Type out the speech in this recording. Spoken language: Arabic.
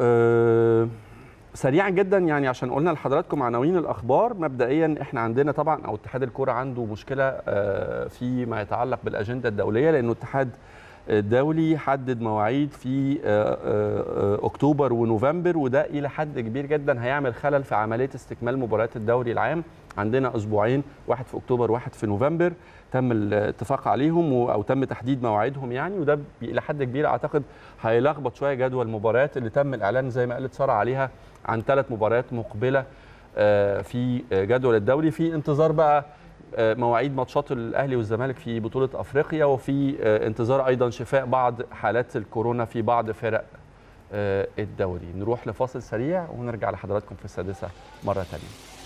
آه، سريعا جدا يعني عشان قلنا لحضراتكم عناوين الاخبار مبدئيا احنا عندنا طبعا او اتحاد الكوره عنده مشكله آه، فيما يتعلق بالاجنده الدوليه لانه اتحاد الدولي حدد مواعيد في آه، آه، آه، اكتوبر ونوفمبر وده الى حد كبير جدا هيعمل خلل في عمليه استكمال مباريات الدوري العام عندنا اسبوعين واحد في اكتوبر واحد في نوفمبر تم الاتفاق عليهم او تم تحديد مواعيدهم يعني وده الى حد كبير اعتقد هيلخبط شويه جدول المباريات اللي تم الاعلان زي ما قالت ساره عليها عن ثلاث مباريات مقبله في جدول الدوري في انتظار بقى آه، مواعيد ماتشات الاهلي والزمالك في بطوله افريقيا وفي آه، انتظار ايضا شفاء بعض حالات الكورونا في بعض فرق آه، الدوري نروح لفاصل سريع ونرجع لحضراتكم في السادسه مره ثانيه